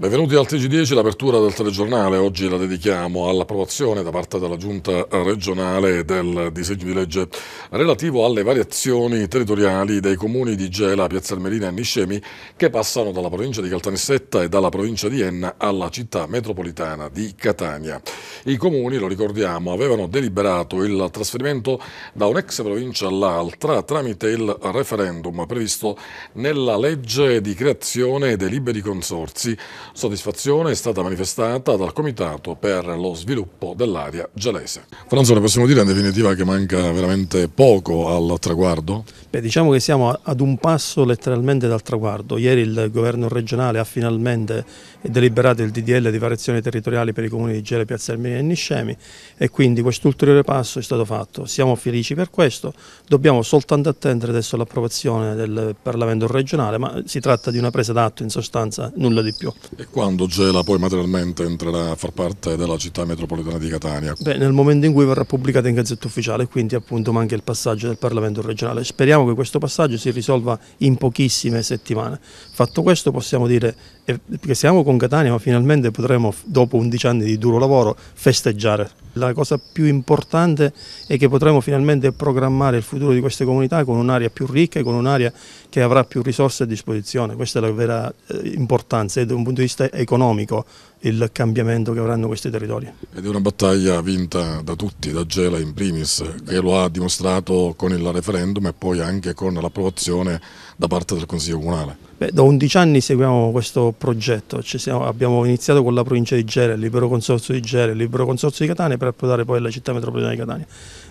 Benvenuti al TG10, l'apertura del telegiornale. Oggi la dedichiamo all'approvazione da parte della Giunta regionale del disegno di legge relativo alle variazioni territoriali dei comuni di Gela, Piazza Armerina e Niscemi che passano dalla provincia di Caltanissetta e dalla provincia di Enna alla città metropolitana di Catania. I comuni, lo ricordiamo, avevano deliberato il trasferimento da un'ex provincia all'altra tramite il referendum previsto nella legge di creazione dei liberi consorsi Soddisfazione è stata manifestata dal Comitato per lo sviluppo dell'area gelese. Franzone, possiamo dire in definitiva che manca veramente poco al traguardo? Beh, diciamo che siamo ad un passo letteralmente dal traguardo. Ieri il governo regionale ha finalmente deliberato il DDL di variazioni territoriali per i comuni di Gela, Piazza Armenia e Niscemi e quindi questo ulteriore passo è stato fatto. Siamo felici per questo, dobbiamo soltanto attendere adesso l'approvazione del Parlamento regionale, ma si tratta di una presa d'atto in sostanza, nulla di più. E quando Gela poi materialmente entrerà a far parte della città metropolitana di Catania? Beh, nel momento in cui verrà pubblicata in Gazzetta Ufficiale, quindi appunto manca il passaggio del Parlamento regionale. Speriamo che questo passaggio si risolva in pochissime settimane. Fatto questo possiamo dire perché siamo con Catania ma finalmente potremo dopo 11 anni di duro lavoro festeggiare. La cosa più importante è che potremo finalmente programmare il futuro di queste comunità con un'area più ricca e con un'area che avrà più risorse a disposizione, questa è la vera eh, importanza e da un punto di vista economico il cambiamento che avranno questi territori. Ed è una battaglia vinta da tutti, da Gela in primis, che lo ha dimostrato con il referendum e poi anche con l'approvazione da parte del Consiglio Comunale. Beh, da 11 anni seguiamo questo progetto, siamo, abbiamo iniziato con la provincia di Gela, il libero consorzio di Gela, il libero consorzio di Catania per approdare poi alla città metropolitana di Catania.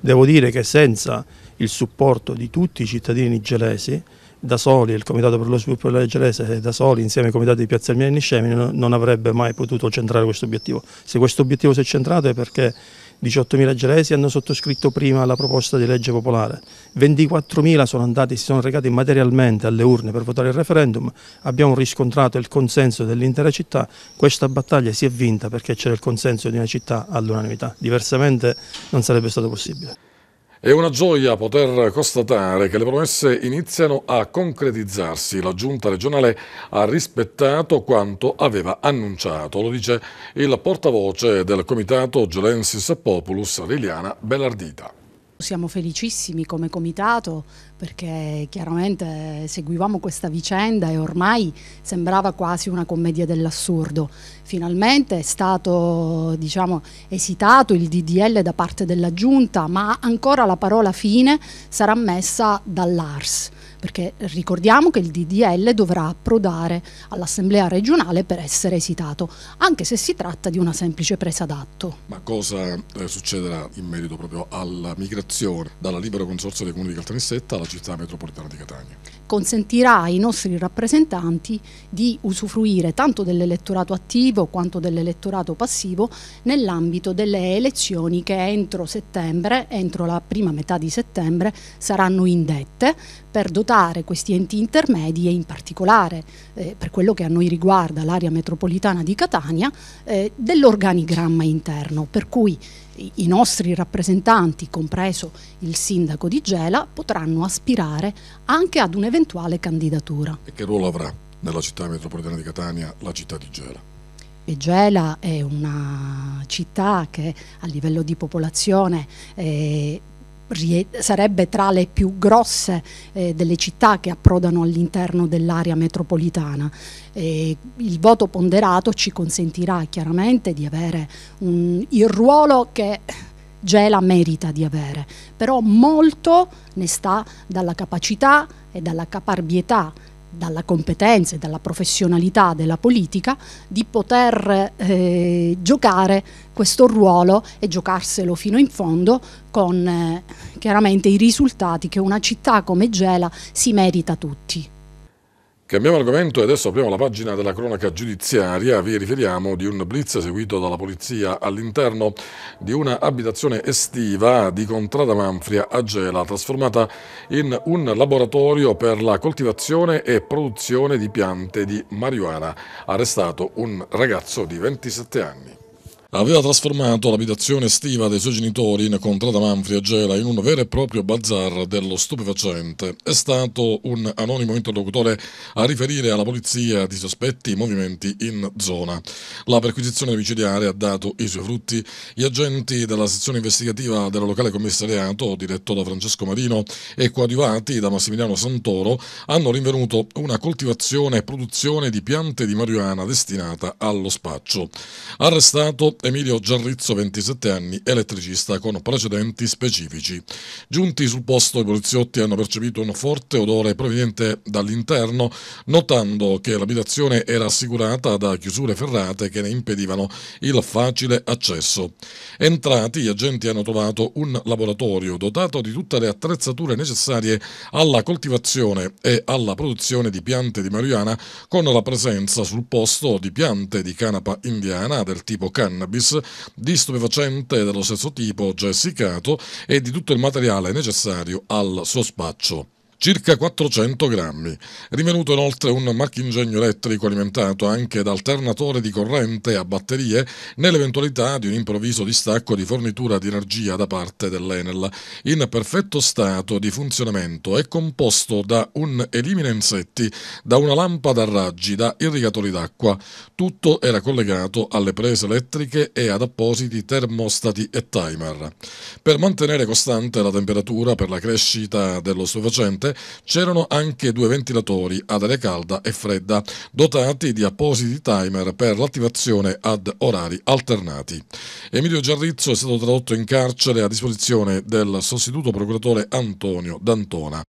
Devo dire che senza il supporto di tutti i cittadini gelesi, da soli, il Comitato per lo Sviluppo della Gelese, eh, da soli, insieme ai Comitati di Piazza Elmina e Niscemi, non avrebbe mai potuto centrare questo obiettivo. Se questo obiettivo si è centrato è perché 18.000 gelesi hanno sottoscritto prima la proposta di legge popolare, 24.000 sono andati, si sono recati materialmente alle urne per votare il referendum, abbiamo riscontrato il consenso dell'intera città, questa battaglia si è vinta perché c'era il consenso di una città all'unanimità, diversamente non sarebbe stato possibile. È una gioia poter constatare che le promesse iniziano a concretizzarsi. La giunta regionale ha rispettato quanto aveva annunciato, lo dice il portavoce del comitato Gelensis Populus Liliana Bellardita. Siamo felicissimi come comitato perché chiaramente seguivamo questa vicenda e ormai sembrava quasi una commedia dell'assurdo. Finalmente è stato diciamo, esitato il DDL da parte della Giunta, ma ancora la parola fine sarà messa dall'ARS perché ricordiamo che il DDL dovrà approdare all'Assemblea regionale per essere esitato, anche se si tratta di una semplice presa d'atto. Ma cosa eh, succederà in merito proprio alla migrazione dalla Libero consorzio dei comuni di Caltanissetta alla città metropolitana di Catania? Consentirà ai nostri rappresentanti di usufruire tanto dell'elettorato attivo quanto dell'elettorato passivo nell'ambito delle elezioni che entro settembre, entro la prima metà di settembre, saranno indette per dotare supportare questi enti intermedi e in particolare eh, per quello che a noi riguarda l'area metropolitana di Catania eh, dell'organigramma interno per cui i nostri rappresentanti, compreso il sindaco di Gela, potranno aspirare anche ad un'eventuale candidatura. E che ruolo avrà nella città metropolitana di Catania la città di Gela? E Gela è una città che a livello di popolazione eh, sarebbe tra le più grosse eh, delle città che approdano all'interno dell'area metropolitana. E il voto ponderato ci consentirà chiaramente di avere un, il ruolo che Gela merita di avere, però molto ne sta dalla capacità e dalla caparbietà dalla competenza e dalla professionalità della politica di poter eh, giocare questo ruolo e giocarselo fino in fondo con eh, chiaramente i risultati che una città come Gela si merita tutti. Cambiamo argomento e adesso apriamo la pagina della cronaca giudiziaria. Vi riferiamo di un blitz eseguito dalla polizia all'interno di una abitazione estiva di Contrada Manfria a Gela, trasformata in un laboratorio per la coltivazione e produzione di piante di marijuana. Arrestato un ragazzo di 27 anni aveva trasformato l'abitazione estiva dei suoi genitori, incontrata da Manfred Gela, in un vero e proprio bazar dello stupefacente. È stato un anonimo interlocutore a riferire alla polizia di sospetti movimenti in zona. La perquisizione domiciliare ha dato i suoi frutti. Gli agenti della sezione investigativa del locale commissariato, diretto da Francesco Marino e coadiuvati da Massimiliano Santoro, hanno rinvenuto una coltivazione e produzione di piante di marijuana destinata allo spaccio. Arrestato Emilio Giarrizzo, 27 anni, elettricista con precedenti specifici. Giunti sul posto i poliziotti hanno percepito un forte odore proveniente dall'interno, notando che l'abitazione era assicurata da chiusure ferrate che ne impedivano il facile accesso. Entrati, gli agenti hanno trovato un laboratorio dotato di tutte le attrezzature necessarie alla coltivazione e alla produzione di piante di marijuana con la presenza sul posto di piante di canapa indiana del tipo cannabis cannabis, di stupefacente dello stesso tipo già essiccato e di tutto il materiale necessario al suo spaccio circa 400 grammi. Rivenuto inoltre un marchingegno elettrico alimentato anche da alternatore di corrente a batterie nell'eventualità di un improvviso distacco di fornitura di energia da parte dell'Enel. In perfetto stato di funzionamento è composto da un elimina insetti, da una lampada a raggi, da irrigatori d'acqua. Tutto era collegato alle prese elettriche e ad appositi termostati e timer. Per mantenere costante la temperatura per la crescita dello stupefacente seguente c'erano anche due ventilatori ad aria calda e fredda, dotati di appositi timer per l'attivazione ad orari alternati. Emilio Giarrizzo è stato tradotto in carcere a disposizione del sostituto procuratore Antonio D'Antona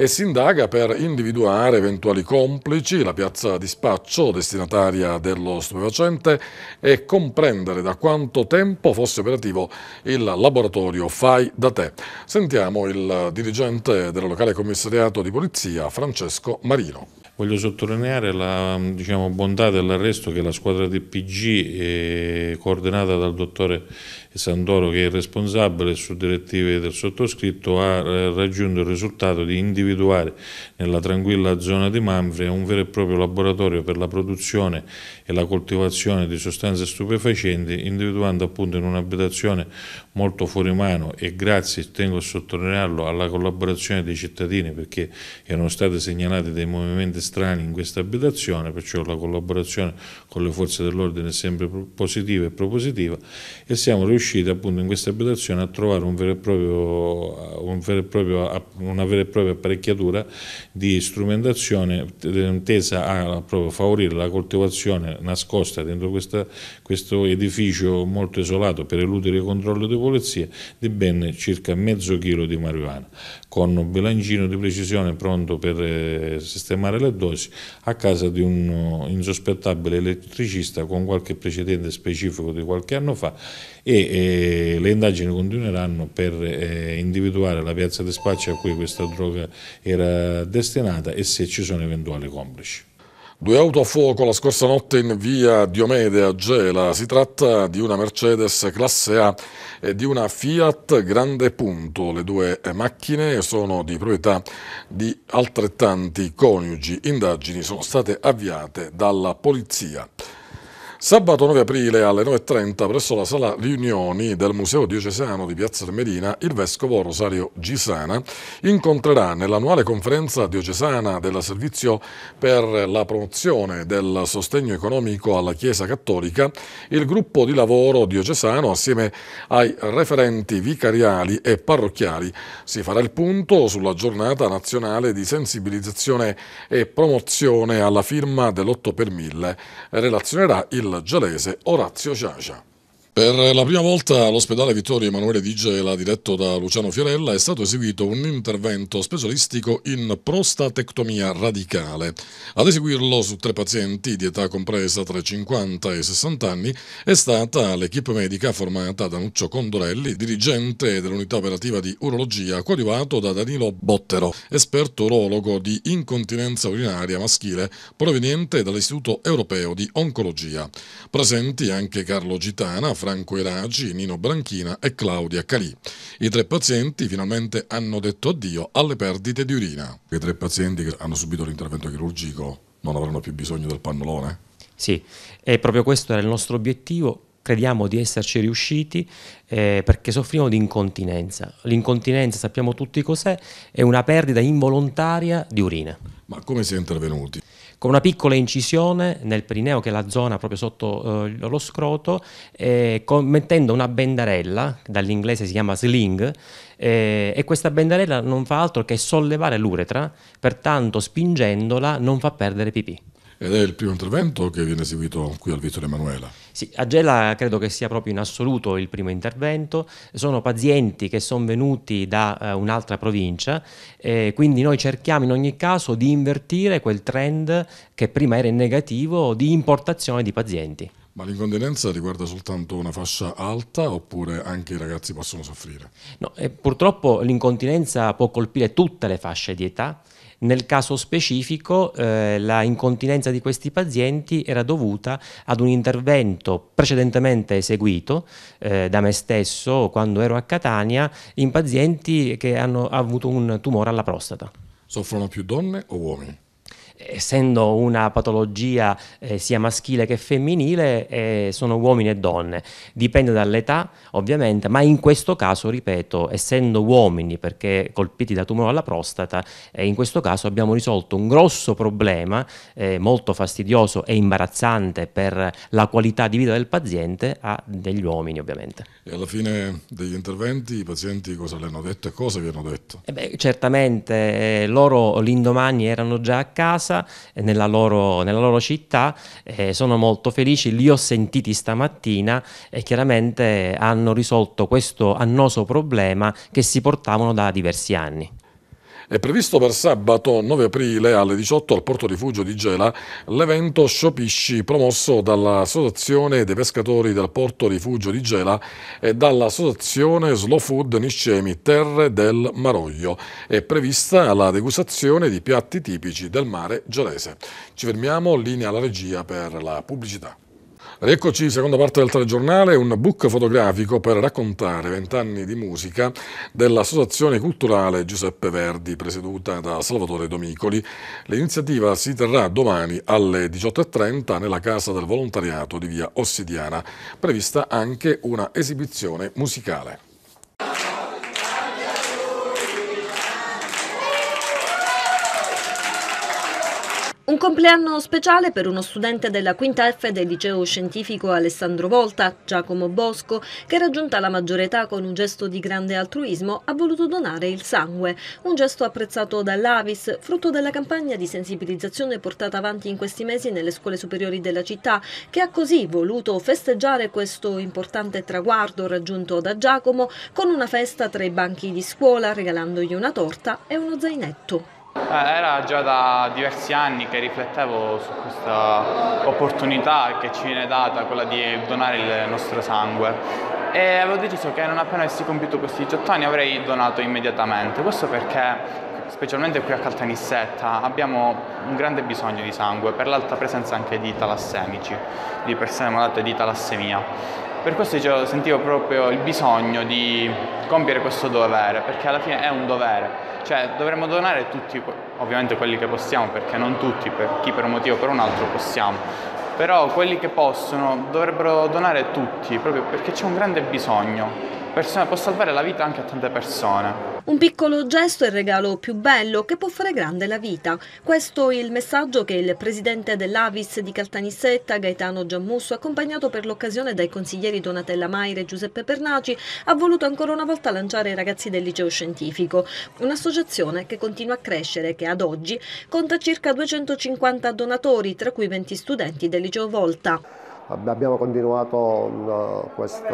e si indaga per individuare eventuali complici, la piazza di spaccio destinataria dello stupefacente e comprendere da quanto tempo fosse operativo il laboratorio Fai da te. Sentiamo il dirigente del locale commissariato di polizia Francesco Marino. Voglio sottolineare la diciamo, bontà dell'arresto che la squadra del PG, eh, coordinata dal dottore Sandoro che è il responsabile su direttive del sottoscritto ha eh, raggiunto il risultato di individuare nella tranquilla zona di Manfre un vero e proprio laboratorio per la produzione e la coltivazione di sostanze stupefacenti individuando appunto in un'abitazione molto fuori mano e grazie, tengo a sottolinearlo, alla collaborazione dei cittadini perché erano stati segnalati dei movimenti strani in questa abitazione, perciò la collaborazione con le forze dell'ordine è sempre positiva e propositiva e siamo riusciti appunto in questa abitazione a trovare un proprio, un proprio, una vera e propria apparecchiatura di strumentazione eh, tesa a proprio favorire la coltivazione nascosta dentro questa, questo edificio molto isolato per eludere i controlli di polizia di ben circa mezzo chilo di marijuana, con un bilancino di precisione pronto per eh, sistemare le dosi a casa di un eh, insospettabile elettricista con qualche precedente specifico di qualche anno fa e eh, le indagini continueranno per eh, individuare la piazza di spaccio a cui questa droga era destinata e se ci sono eventuali complici. Due auto a fuoco la scorsa notte in via Diomede a Gela. Si tratta di una Mercedes classe A e di una Fiat Grande Punto. Le due macchine sono di proprietà di altrettanti coniugi. Indagini sono state avviate dalla polizia. Sabato 9 aprile alle 9.30 presso la sala riunioni del Museo Diocesano di Piazza Medina il Vescovo Rosario Gisana incontrerà nell'annuale conferenza diocesana del servizio per la promozione del sostegno economico alla Chiesa Cattolica il gruppo di lavoro diocesano assieme ai referenti vicariali e parrocchiali. Si farà il punto sulla giornata nazionale di sensibilizzazione e promozione alla firma dell'8 per 1000. Relazionerà il della Gialese Orazio Ciacia. Per la prima volta all'ospedale Vittorio Emanuele Di Gela, diretto da Luciano Fiorella, è stato eseguito un intervento specialistico in prostatectomia radicale. Ad eseguirlo su tre pazienti di età compresa tra i 50 e i 60 anni è stata l'equipe medica formata da Nuccio Condorelli, dirigente dell'unità operativa di urologia, coadiuvato da Danilo Bottero, esperto urologo di incontinenza urinaria maschile proveniente dall'Istituto Europeo di Oncologia. Presenti anche Carlo Gitana, Francesco Franco Eragi, Nino Branchina e Claudia Calì. I tre pazienti finalmente hanno detto addio alle perdite di urina. I tre pazienti che hanno subito l'intervento chirurgico non avranno più bisogno del pannolone? Sì, e proprio questo era il nostro obiettivo, crediamo di esserci riusciti eh, perché soffriamo di incontinenza. L'incontinenza, sappiamo tutti cos'è, è una perdita involontaria di urina. Ma come si è intervenuti? con una piccola incisione nel perineo, che è la zona proprio sotto eh, lo scroto, eh, con, mettendo una bendarella, dall'inglese si chiama sling, eh, e questa bendarella non fa altro che sollevare l'uretra, pertanto spingendola non fa perdere pipì ed è il primo intervento che viene eseguito qui al Vittorio Emanuela. Sì, a Gela credo che sia proprio in assoluto il primo intervento, sono pazienti che sono venuti da uh, un'altra provincia, eh, quindi noi cerchiamo in ogni caso di invertire quel trend che prima era in negativo di importazione di pazienti. Ma l'incontinenza riguarda soltanto una fascia alta oppure anche i ragazzi possono soffrire? No, purtroppo l'incontinenza può colpire tutte le fasce di età, nel caso specifico eh, la incontinenza di questi pazienti era dovuta ad un intervento precedentemente eseguito eh, da me stesso quando ero a Catania in pazienti che hanno avuto un tumore alla prostata. Soffrono più donne o uomini? essendo una patologia eh, sia maschile che femminile, eh, sono uomini e donne. Dipende dall'età, ovviamente, ma in questo caso, ripeto, essendo uomini perché colpiti da tumore alla prostata, eh, in questo caso abbiamo risolto un grosso problema eh, molto fastidioso e imbarazzante per la qualità di vita del paziente a degli uomini, ovviamente. E alla fine degli interventi i pazienti cosa le hanno detto e cosa vi hanno detto? Eh beh, certamente eh, loro l'indomani erano già a casa casa, eh, nella loro, nella loro città, eh, sono molto felici, li ho sentiti stamattina e chiaramente hanno risolto questo annoso problema che si portavano da diversi anni. È previsto per sabato 9 aprile alle 18 al porto rifugio di Gela l'evento Sciopisci promosso dall'Associazione dei pescatori del porto rifugio di Gela e dall'Associazione Slow Food Niscemi Terre del Maroglio. È prevista la degustazione di piatti tipici del mare gelese. Ci fermiamo, linea alla regia per la pubblicità. Rieccoci, seconda parte del telegiornale, un book fotografico per raccontare vent'anni di musica dell'Associazione Culturale Giuseppe Verdi, presieduta da Salvatore Domicoli. L'iniziativa si terrà domani alle 18.30 nella Casa del Volontariato di via Ossidiana, prevista anche una esibizione musicale. Un compleanno speciale per uno studente della quinta F del liceo scientifico Alessandro Volta, Giacomo Bosco, che raggiunta la maggiore età con un gesto di grande altruismo ha voluto donare il sangue, un gesto apprezzato dall'Avis, frutto della campagna di sensibilizzazione portata avanti in questi mesi nelle scuole superiori della città, che ha così voluto festeggiare questo importante traguardo raggiunto da Giacomo con una festa tra i banchi di scuola, regalandogli una torta e uno zainetto. Eh, era già da diversi anni che riflettevo su questa opportunità che ci viene data, quella di donare il nostro sangue e avevo deciso che non appena avessi compiuto questi 18 anni avrei donato immediatamente, questo perché specialmente qui a Caltanissetta abbiamo un grande bisogno di sangue per l'alta presenza anche di talassemici, di persone malate di talassemia per questo dicevo, sentivo proprio il bisogno di compiere questo dovere, perché alla fine è un dovere. Cioè dovremmo donare tutti, ovviamente quelli che possiamo, perché non tutti, per chi per un motivo o per un altro possiamo. Però quelli che possono dovrebbero donare tutti, proprio perché c'è un grande bisogno persone, può salvare la vita anche a tante persone. Un piccolo gesto è il regalo più bello che può fare grande la vita. Questo è il messaggio che il presidente dell'Avis di Caltanissetta, Gaetano Giammusso, accompagnato per l'occasione dai consiglieri Donatella Maire e Giuseppe Pernaci, ha voluto ancora una volta lanciare ai ragazzi del liceo scientifico. Un'associazione che continua a crescere, e che ad oggi conta circa 250 donatori, tra cui 20 studenti del liceo Volta. Abbiamo continuato mm, questo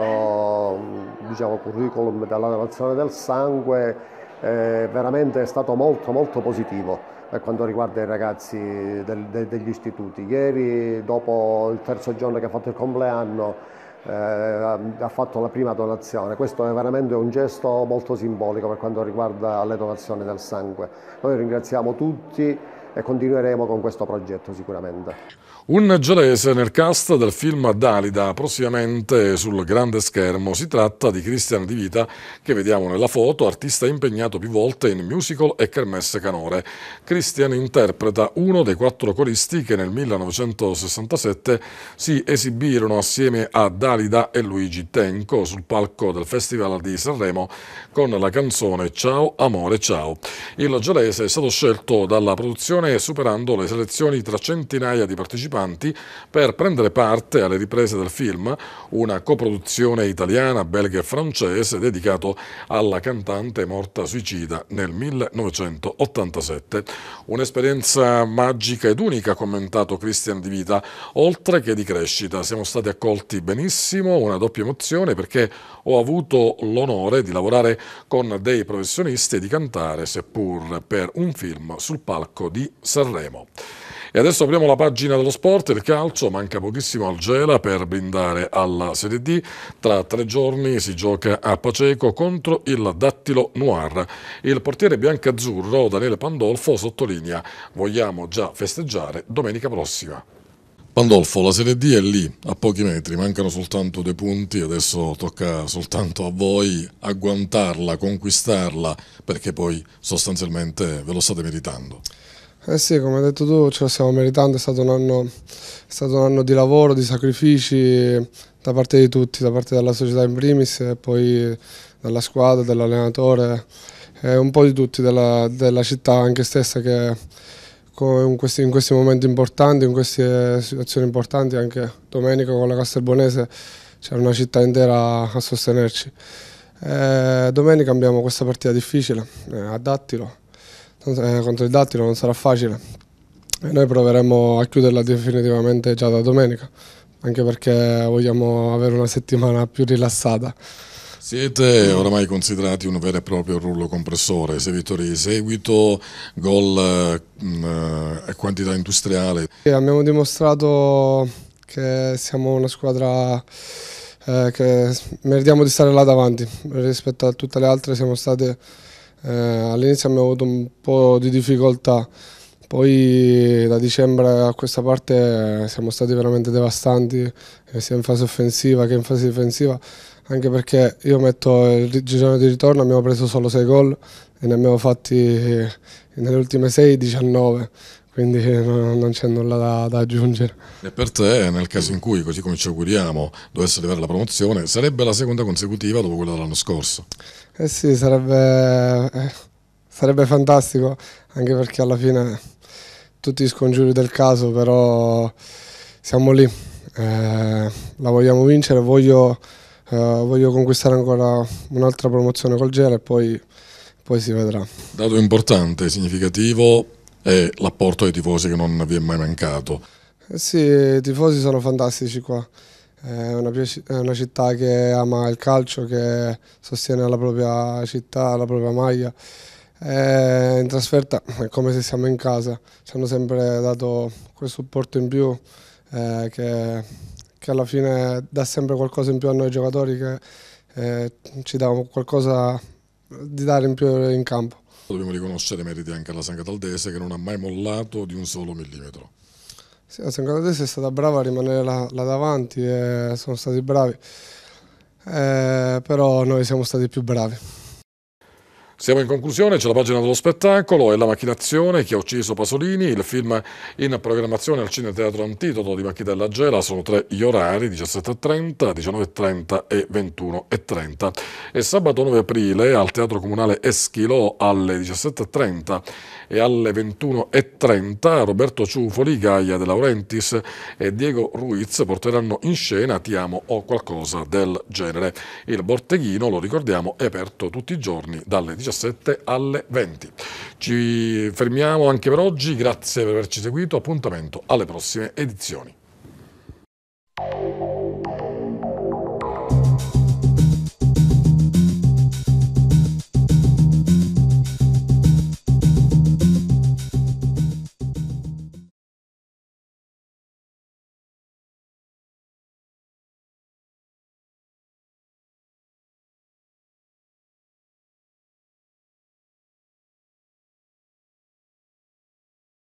mm, diciamo, curriculum della donazione del sangue, eh, veramente è stato molto molto positivo per quanto riguarda i ragazzi del, de, degli istituti. Ieri dopo il terzo giorno che ha fatto il compleanno eh, ha fatto la prima donazione, questo è veramente un gesto molto simbolico per quanto riguarda le donazioni del sangue. Noi ringraziamo tutti e continueremo con questo progetto sicuramente. Un gelese nel cast del film Dalida, prossimamente sul grande schermo. Si tratta di Cristian Di Vita, che vediamo nella foto, artista impegnato più volte in musical e kermesse canore. Cristian interpreta uno dei quattro coristi che nel 1967 si esibirono assieme a Dalida e Luigi Tenco sul palco del Festival di Sanremo con la canzone Ciao amore ciao. Il gelese è stato scelto dalla produzione edizione superando le selezioni tra centinaia di partecipanti per prendere parte alle riprese del film, una coproduzione italiana, belga e francese dedicato alla cantante morta suicida nel 1987. Un'esperienza magica ed unica, ha commentato Christian Di Vita, oltre che di crescita. Siamo stati accolti benissimo, una doppia emozione perché ho avuto l'onore di lavorare con dei professionisti e di cantare, seppur per un film, sul palco di Sanremo. E adesso apriamo la pagina dello sport, il calcio, manca pochissimo al Gela per brindare alla Serie D. Tra tre giorni si gioca a Paceco contro il Dattilo Noir. Il portiere biancazzurro Daniele Pandolfo sottolinea vogliamo già festeggiare domenica prossima. Pandolfo, la Serie D è lì, a pochi metri, mancano soltanto dei punti, adesso tocca soltanto a voi agguantarla, conquistarla, perché poi sostanzialmente ve lo state meritando. Eh sì, come hai detto tu, ce lo stiamo meritando, è stato un anno, è stato un anno di lavoro, di sacrifici da parte di tutti, da parte della società in primis e poi dalla squadra, dell'allenatore e un po' di tutti, della, della città anche stessa che in questi, in questi, momenti importanti, in queste situazioni importanti, anche domenica con la Castelbonese c'era una città intera a sostenerci. E eh, domenica abbiamo questa partita difficile, eh, a Dattilo eh, contro il Dattilo non sarà facile. E noi proveremo a chiuderla definitivamente già da domenica, anche perché vogliamo avere una settimana più rilassata. Siete oramai considerati un vero e proprio rullo compressore, sei vittorie di seguito, gol mm, eh, e quantità industriale. E abbiamo dimostrato che siamo una squadra eh, che meritiamo di stare là davanti, rispetto a tutte le altre siamo state eh, all'inizio abbiamo avuto un po' di difficoltà, poi da dicembre a questa parte siamo stati veramente devastanti, eh, sia in fase offensiva che in fase difensiva, anche perché io metto il girone di ritorno, abbiamo preso solo 6 gol e ne abbiamo fatti eh, nelle ultime 6 19 quindi non c'è nulla da, da, aggiungere. E per te, nel caso in cui, così come ci auguriamo, dovesse arrivare la promozione, sarebbe la seconda consecutiva dopo quella dell'anno scorso? Eh sì, sarebbe, eh, sarebbe fantastico, anche perché alla fine tutti i scongiuri del caso, però siamo lì, eh, la vogliamo vincere, voglio, eh, voglio conquistare ancora un'altra promozione col Gela e poi, poi si vedrà. Dato importante, e significativo è l'apporto ai tifosi che non vi è mai mancato. Eh sì, i tifosi sono fantastici qua è una, è una, città che ama il calcio, che sostiene la propria città, la propria maglia. E in trasferta è come se siamo in casa, ci hanno sempre dato quel supporto in più eh, che, che, alla fine dà sempre qualcosa in più a noi giocatori che eh, ci dà qualcosa di dare in più in campo. Dobbiamo riconoscere meriti anche alla San Cataldese che non ha mai mollato di un solo millimetro. Sì, la testa è stata brava a rimanere là, là davanti e sono stati bravi, eh, però noi siamo stati più bravi. Siamo in conclusione, c'è la pagina dello spettacolo e la macchinazione che ha ucciso Pasolini, il film in programmazione al Cine Teatro Antidoto di Macchitella Gela, sono tre gli orari, 17.30, 19.30 e 21.30. E sabato 9 aprile al Teatro Comunale Eschilò alle 17.30 e alle 21.30 Roberto Ciufoli, Gaia De Laurentiis e Diego Ruiz porteranno in scena Ti amo o qualcosa del genere. Il Borteghino, lo ricordiamo, è aperto tutti i giorni dalle 17.30 17 alle 20. Ci fermiamo anche per oggi, grazie per averci seguito, appuntamento alle prossime edizioni.